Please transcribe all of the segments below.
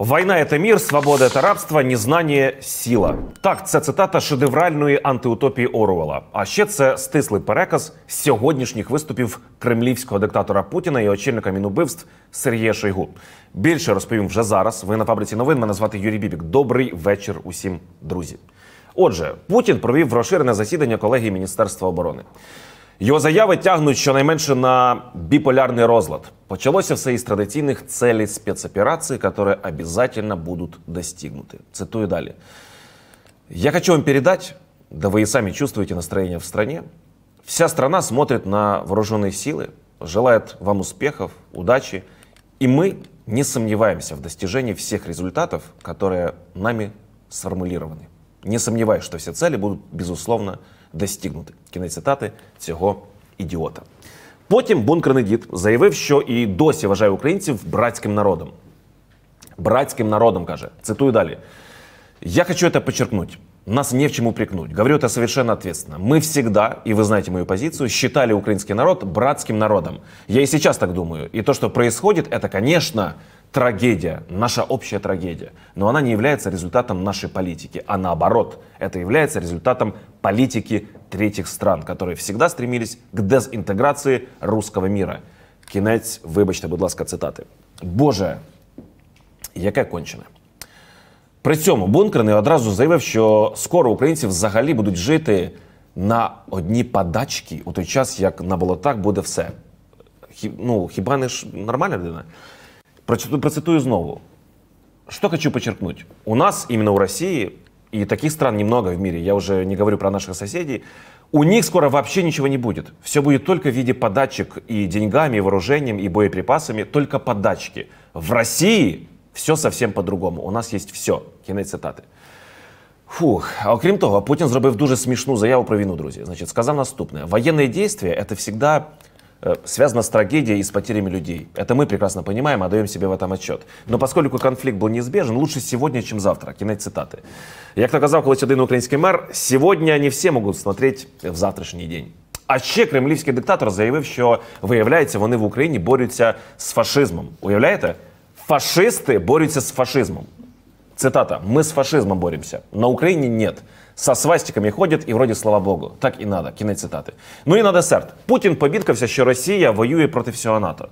Війна це мір, свобода це рабство, незнання сила. Так, це цитата шедевральної антиутопії Оруела. А ще це стислий переказ сьогоднішніх виступів кремлівського диктатора Путіна і очільника мінубивств Сергія Шойгу. Більше розповім вже зараз. Ви на фабриці новин мене звати Юрій Бібік. Добрий вечір усім, друзі. Отже, Путін провів розширене засідання колегії Міністерства оборони. Його заяви тягнуть щонайменше на біполярний розлад. Началось все из традиционных целей спецоперации, которые обязательно будут достигнуты. Цитую далее. Я хочу вам передать, да вы и сами чувствуете настроение в стране. Вся страна смотрит на вооруженные силы, желает вам успехов, удачи, и мы не сомневаемся в достижении всех результатов, которые нами сформулированы. Не сомневаюсь, что все цели будут, безусловно, достигнуты. Кінець цитати цього ідіота. Потім бункерний дід заявив, що і досі вважає українців братським народом. Братским народом, каже. Цитую далее. Я хочу это подчеркнуть. Нас не в чем упрекнуть. Говорю это совершенно ответственно. Мы всегда, и вы знаете мою позицию, считали украинский народ братским народом. Я и сейчас так думаю. И то, что происходит, это, конечно, трагедия, наша общая трагедия. Но она не является результатом нашей политики, а наоборот, это является результатом политики третьих стран, которые всегда стремились к дезінтеграції русского міра. Кінець, вибачте, будь ласка, цитати. Боже, яке кончене. При цьому Бункер не одразу заявив, що скоро українці взагалі будуть жити на одні подачки у той час, як на болотах буде все. Хі, ну, хіба не ж нормальна людина? Процитую, процитую знову. Що хочу подчеркнуть. У нас, іменно у Росії. и таких стран немного в мире, я уже не говорю про наших соседей, у них скоро вообще ничего не будет. Все будет только в виде податчик и деньгами, и вооружением, и боеприпасами, только податчики. В России все совсем по-другому. У нас есть все. Кінець цитаты. Фух, а окрім того, Путін зробив дуже смішну заяву про війну, друзі. Значить, сказав наступне: воєнні дії – це завжди Э, связана с трагедией и с потерями людей. Это мы прекрасно понимаем, отдаем себе в этом отчет. Но поскольку конфликт был неизбежен, лучше сегодня, чем завтра. Кінець цитати. Як наказав колись один український мер, сьогодні не всі можуть смотреть в завтрашній день. А ще кремлівський диктатор заявив, що виявляється, вони в Україні борються з фашизмом. Уявляєте? Фашисти борються з фашизмом. Цитата. «Мы с фашизмом боремся. На Украине нет. Со свастиками ходят и вроде слава Богу. Так и надо. Кінець цитаты. Ну и на десерт. Путин побідкався, що Росія воює проти всього НАТО.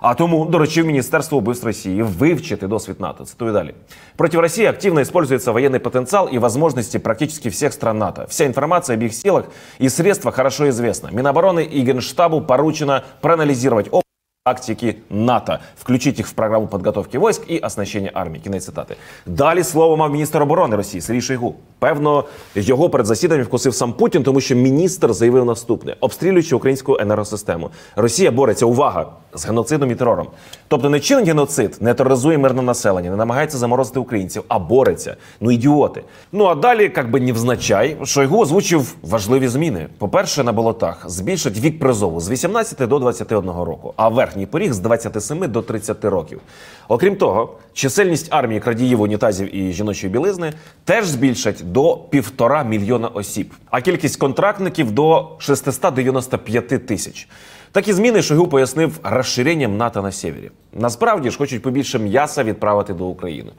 А тому доручив министерство убивств Росії вивчити досвід НАТО. Цитую далее. Против России активно используется военный потенциал и возможности практически всех стран НАТО. Вся информация об их силах и средствах хорошо известна. Минобороны и Генштабу поручено проанализировать опыт тактики НАТО, включить их в программу подготовки войск і оснащення армії. Кінець цитати. Далі слово мав міністр оборони Росії Сергій Шойгу. Певно, його перед засіданням вкусив сам Путін, тому що міністр заявив наступне: обстрілюючи українську енергосистему. Росія бореться увага з геноцидом і терором. Тобто не чинить геноцид, не тероризує мирне населення, не намагається заморозити українців, а бореться. Ну ідіоти. Ну а далі, як би невзначай, Шойгу озвучив важливі зміни. По перше, на болотах збільшать вік призову з 18 до 21 року. А верх тарифний поріг з 27 до 30 років. Окрім того, чисельність армії крадіїв унітазів і жіночої білизни теж збільшать до півтора мільйона осіб, а кількість контрактників до 695 тисяч. Такі зміни Шойгу пояснив розширенням НАТО на сєвєрі. Насправді ж хочуть побільше м'яса відправити до України.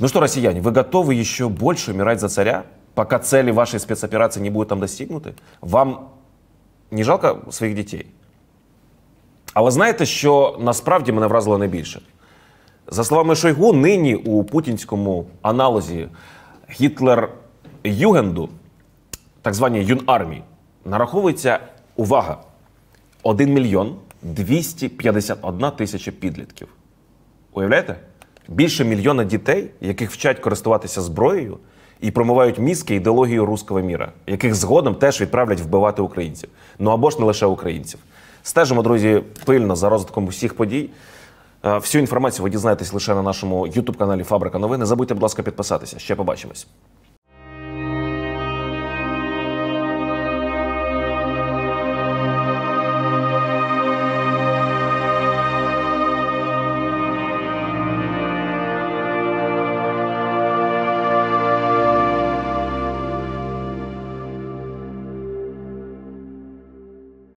Ну що, россияне, ви готові ще більше умирать за царя, пока цели вашої спецоперації не будуть там достигнуты? Вам не жалко своїх дітей? Але знаєте, що насправді мене вразило найбільше? За словами Шойгу, нині у путінському аналозі Гітлер Югенду, так званій юнармії, нараховується увага 1 мільйон 251 тисяча підлітків. Уявляєте? Більше мільйона дітей, яких вчать користуватися зброєю і промивають мізки ідеологію руского міра, яких згодом теж відправлять вбивати українців. Ну або ж не лише українців. Стежимо, друзі, пильно за розвитком усіх подій. Е, всю інформацію ви дізнаєтесь лише на нашому youtube каналі Фабрика Новини. Не забудьте, будь ласка, підписатися. Ще побачимось.